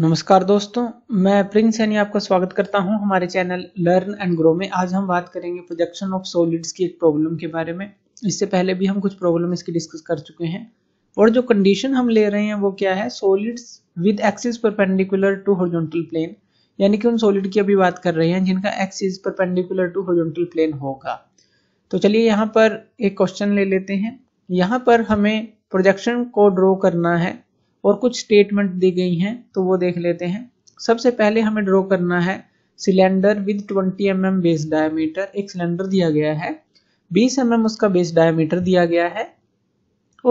नमस्कार दोस्तों मैं प्रिंस सैनी आपका स्वागत करता हूं हमारे चैनल लर्न एंड ग्रो में आज हम बात करेंगे प्रोजेक्शन ऑफ सॉलिड्स की एक प्रॉब्लम के बारे में इससे पहले भी हम कुछ प्रॉब्लम इसकी डिस्कस कर चुके हैं और जो कंडीशन हम ले रहे हैं वो क्या है solids with axis perpendicular to horizontal plane यानी कि उन सॉलिड की अभी बात कर रहे हैं जिनका axis perpendicular to horizontal plane होगा तो चलिए यहाँ पर एक क्वेश्चन ले लेते हैं यहाँ पर हमें प्रोजेक्शन को ड्रॉ करना है और कुछ स्टेटमेंट दी गई हैं तो वो देख लेते हैं सबसे पहले हमें ड्रॉ करना है cylinder with 20 M M base diameter एक सिलेंडर दिया गया है 20 एम mm उसका बेस डायमीटर दिया गया है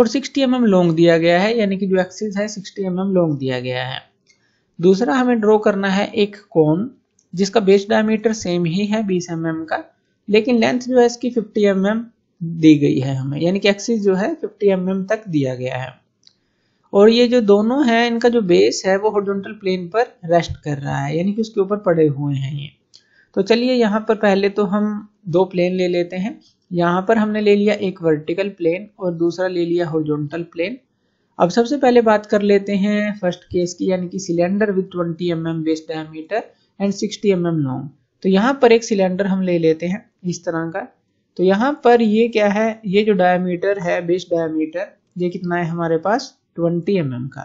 और 60 एम mm लॉन्ग दिया गया है यानी कि जो एक्सिस है 60 एम mm लॉन्ग दिया गया है दूसरा हमें ड्रॉ करना है एक कोन जिसका बेस डायमीटर सेम ही है 20 एम mm का लेकिन लेंथ जो है इसकी 50 एम mm दी गई है हमें यानी कि एक्सिस जो है 50 एम mm तक दिया गया है और ये जो दोनों हैं इनका जो बेस है वो हॉरिजॉन्टल प्लेन पर रेस्ट कर रहा है यानी कि उसके ऊपर पड़े हुए हैं ये तो चलिए यहाँ पर पहले तो हम दो प्लेन ले लेते हैं यहाँ पर हमने ले लिया एक वर्टिकल प्लेन और दूसरा ले लिया हॉरिजॉन्टल प्लेन अब सबसे पहले बात कर लेते हैं फर्स्ट केस की यानी कि cylinder with 20 M M base diameter and 60 M M long तो यहाँ पर एक सिलेंडर हम ले लेते हैं इस तरह का तो यहाँ पर ये क्या है ये जो डायमीटर है बेस डायमीटर ये कितना है हमारे पास ट्वेंटी एम का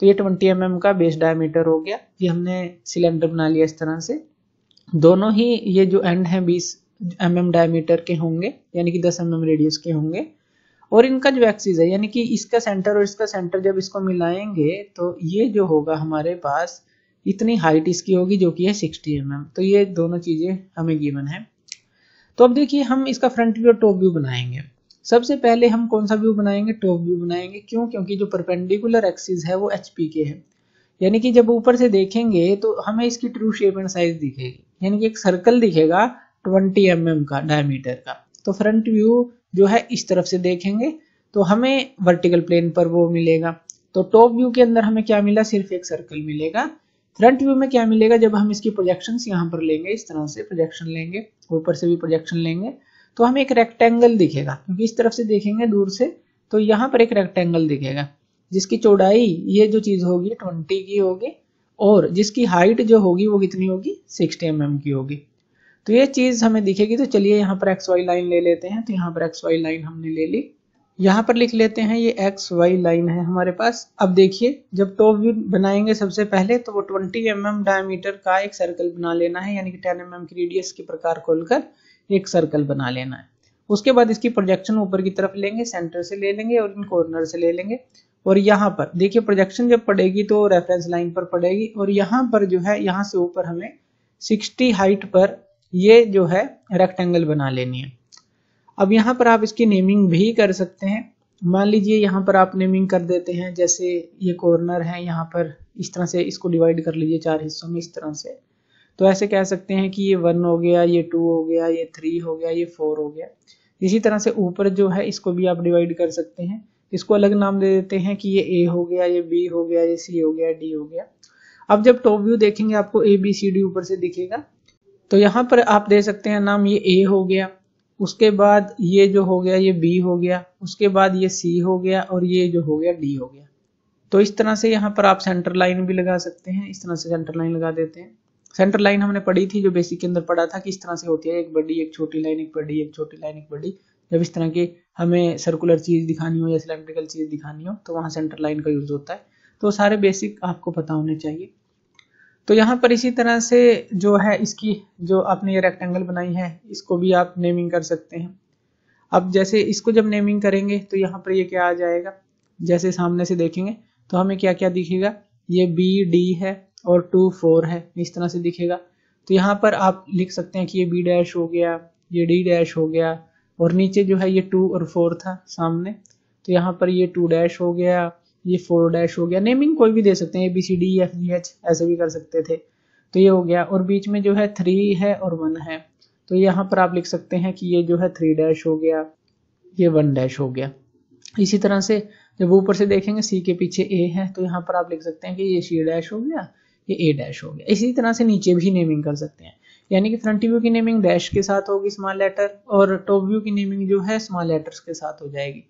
तो ये 20 एम mm का बेस डायमीटर हो गया ये हमने सिलेंडर बना लिया इस तरह से दोनों ही ये जो एंड हैं 20 एम mm डायमीटर के होंगे यानी कि 10 एम mm रेडियस के होंगे और इनका जो एक्सिस है यानी कि इसका सेंटर और इसका सेंटर जब इसको मिलाएंगे तो ये जो होगा हमारे पास इतनी हाइट इसकी होगी जो कि है 60 एम mm. तो ये दोनों चीज़ें हमें गिवन है तो अब देखिए हम इसका फ्रंट व्यू और टॉप व्यू बनाएंगे सबसे पहले हम कौन सा व्यू बनाएंगे टॉप व्यू बनाएंगे क्यों क्योंकि जो परपेंडिकुलर एक्सिस है वो एच के है यानी कि जब ऊपर से देखेंगे तो हमें इसकी ट्रू शेप एंड साइज दिखेगी यानी कि एक सर्कल दिखेगा 20 एम mm का डायमीटर का तो फ्रंट व्यू जो है इस तरफ से देखेंगे तो हमें वर्टिकल प्लेन पर वो मिलेगा तो टॉप व्यू के अंदर हमें क्या मिला सिर्फ एक सर्कल मिलेगा फ्रंट व्यू में क्या मिलेगा जब हम इसकी प्रोजेक्शन यहाँ पर लेंगे इस तरह से प्रोजेक्शन लेंगे ऊपर से भी प्रोजेक्शन लेंगे तो हमें एक रेक्टेंगल दिखेगा क्योंकि इस तरफ से देखेंगे दूर से तो यहाँ पर एक रेक्टेंगल दिखेगा जिसकी चौड़ाई ये जो चीज़ होगी ट्वेंटी की होगी और जिसकी हाइट जो होगी वो कितनी होगी सिक्सटी एम mm की होगी तो ये चीज़ हमें दिखेगी तो चलिए यहाँ पर एक्स वाई लाइन ले लेते हैं तो यहाँ पर एक्स वाई लाइन हमने ले ली यहाँ पर लिख लेते हैं ये एक्स वाई लाइन है हमारे पास अब देखिए जब टॉप व्यू बनाएंगे सबसे पहले तो वो 20 एम mm डायमीटर का एक सर्कल बना लेना है यानी कि 10 एम mm की रेडियस के प्रकार खोलकर एक सर्कल बना लेना है उसके बाद इसकी प्रोजेक्शन ऊपर की तरफ लेंगे सेंटर से ले लेंगे और इन कॉर्नर से ले लेंगे और यहाँ पर देखिए प्रोजेक्शन जब पड़ेगी तो रेफरेंस लाइन पर पड़ेगी और यहाँ पर जो है यहाँ से ऊपर हमें 60 हाइट पर ये जो है रेक्टेंगल बना लेनी है अब यहाँ पर आप इसकी नेमिंग भी कर सकते हैं मान लीजिए यहाँ पर आप नेमिंग कर देते हैं जैसे ये कॉर्नर है यहाँ पर इस तरह से इसको डिवाइड कर लीजिए चार हिस्सों में इस तरह से तो ऐसे कह सकते हैं कि ये वन हो गया ये टू हो गया ये थ्री हो गया ये फोर हो गया इसी तरह से ऊपर जो है इसको भी आप डिवाइड कर सकते हैं इसको अलग नाम दे देते हैं कि ये ए हो गया ये बी हो गया ये सी हो गया डी हो गया अब जब टॉप व्यू देखेंगे आपको ए बी सी डी ऊपर से दिखेगा तो यहाँ पर आप दे सकते हैं नाम ये ए हो गया उसके बाद ये जो हो गया ये बी हो गया उसके बाद ये सी हो गया और ये जो हो गया डी हो गया तो इस तरह से यहाँ पर आप सेंटर लाइन भी लगा सकते हैं इस तरह से सेंटर लाइन लगा देते हैं सेंटर लाइन हमने पढ़ी थी जो बेसिक के अंदर पढ़ा था कि इस तरह से होती है एक बड़ी एक छोटी लाइन एक बड़ी एक छोटी लाइन एक बड़ी जब इस तरह की हमें सर्कुलर चीज़ दिखानी हो या सिलेंड्रिकल चीज़ दिखानी हो तो वहाँ सेंटर लाइन का यूज़ होता है तो सारे बेसिक आपको पता होने चाहिए तो यहाँ पर इसी तरह से जो है इसकी जो आपने ये रेक्टेंगल बनाई है इसको भी आप नेमिंग कर सकते हैं अब जैसे इसको जब नेमिंग करेंगे तो यहाँ पर ये क्या आ जाएगा जैसे सामने से देखेंगे तो हमें क्या क्या दिखेगा ये बी डी है और टू फोर है इस तरह से दिखेगा तो यहाँ पर आप लिख सकते हैं कि ये बी डैश हो गया ये डी डैश हो गया और नीचे जो है ये टू और फोर था सामने तो यहाँ पर ये टू डैश हो गया ये फोर डैश हो गया नेमिंग कोई भी दे सकते हैं A B C D F G H ऐसे भी कर सकते थे तो ये हो गया और बीच में जो है थ्री है और वन है तो यहाँ पर आप लिख सकते हैं कि ये जो है थ्री डैश हो गया ये वन डैश हो गया इसी तरह से जब ऊपर से देखेंगे सी के पीछे ए है तो यहाँ पर आप लिख सकते हैं कि ये सी डैश हो गया ये ए डैश हो गया इसी तरह से नीचे भी नेमिंग कर सकते हैं यानी कि फ्रंट व्यू की नेमिंग डैश के साथ होगी स्मॉल लेटर और टॉप व्यू की नेमिंग जो है स्मॉल लेटर्स के साथ हो जाएगी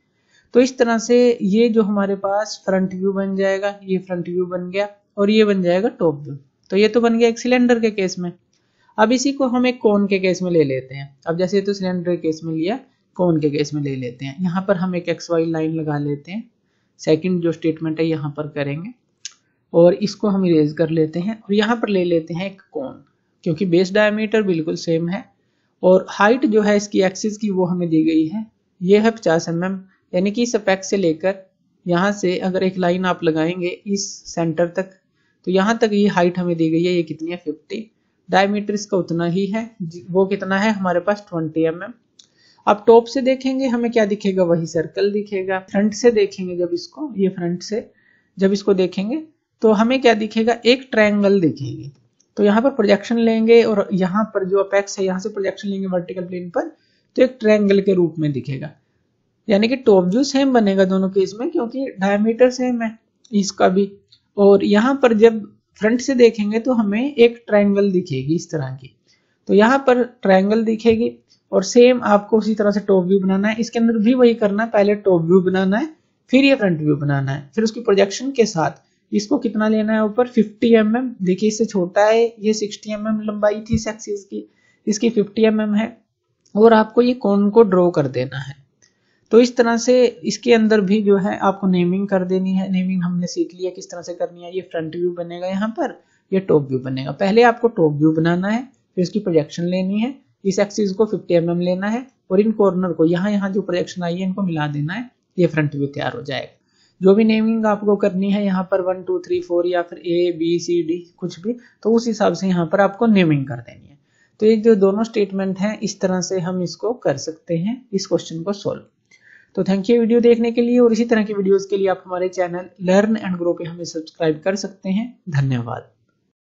तो इस तरह से ये जो हमारे पास फ्रंट व्यू बन जाएगा ये फ्रंट व्यू बन गया और ये बन जाएगा टॉप व्यू तो ये तो बन गया एक सिलेंडर के केस में अब इसी को हम एक कोन के केस में ले लेते हैं अब जैसे तो सिलेंडर के केस में लिया कोन के केस में ले लेते हैं यहाँ पर हम एक एक्स वाई लाइन लगा लेते हैं सेकंड जो स्टेटमेंट है यहाँ पर करेंगे और इसको हम इरेज कर लेते हैं और यहाँ पर ले लेते हैं एक कोन क्योंकि बेस डायमीटर बिल्कुल सेम है और हाइट जो है इसकी एक्सिस की वो हमें दी गई है ये है पचास एम mm, यानी कि इस अपेक्स से लेकर यहाँ से अगर एक लाइन आप लगाएंगे इस सेंटर तक तो यहाँ तक ये हाइट हमें दी गई है ये कितनी है फिफ्टी डायमीटर इसका उतना ही है वो कितना है हमारे पास ट्वेंटी एम mm. अब टॉप से देखेंगे हमें क्या दिखेगा वही सर्कल दिखेगा फ्रंट से देखेंगे जब इसको ये फ्रंट से जब इसको देखेंगे तो हमें क्या दिखेगा एक ट्रायंगल दिखेगी तो यहाँ पर प्रोजेक्शन लेंगे और यहाँ पर जो अपेक्स है यहाँ से प्रोजेक्शन लेंगे वर्टिकल प्लेन पर तो एक ट्रायंगल के रूप में दिखेगा यानी कि टॉप व्यू सेम बनेगा दोनों केस में क्योंकि डायमीटर सेम है इसका भी और यहाँ पर जब फ्रंट से देखेंगे तो हमें एक ट्रायंगल दिखेगी इस तरह की तो यहाँ पर ट्रायंगल दिखेगी और सेम आपको उसी तरह से टॉप व्यू बनाना है इसके अंदर भी वही करना है पहले टॉप व्यू बनाना है फिर ये फ्रंट व्यू बनाना है फिर उसकी प्रोजेक्शन के साथ इसको कितना लेना है ऊपर 50 एम mm, देखिए इससे छोटा है ये 60 एम mm लंबाई थी इस की इसकी 50 एम mm है और आपको ये कौन को ड्रॉ कर देना है तो इस तरह से इसके अंदर भी जो है आपको नेमिंग कर देनी है नेमिंग हमने सीख लिया किस तरह से करनी है ये फ्रंट व्यू बनेगा यहाँ पर ये टॉप व्यू बनेगा पहले आपको टॉप व्यू बनाना है फिर इसकी प्रोजेक्शन लेनी है इस एक्सिस को 50 एम mm लेना है और इन कॉर्नर को यहाँ यहाँ जो प्रोजेक्शन आई है इनको मिला देना है ये फ्रंट व्यू तैयार हो जाएगा जो भी नेमिंग आपको करनी है यहाँ पर वन टू थ्री फोर या फिर ए बी सी डी कुछ भी तो उस हिसाब से यहाँ पर आपको नेमिंग कर देनी है तो ये जो दोनों स्टेटमेंट हैं इस तरह से हम इसको कर सकते हैं इस क्वेश्चन को सोल्व तो थैंक यू वीडियो देखने के लिए और इसी तरह की वीडियोज के लिए आप हमारे चैनल लर्न एंड ग्रो पे हमें सब्सक्राइब कर सकते हैं धन्यवाद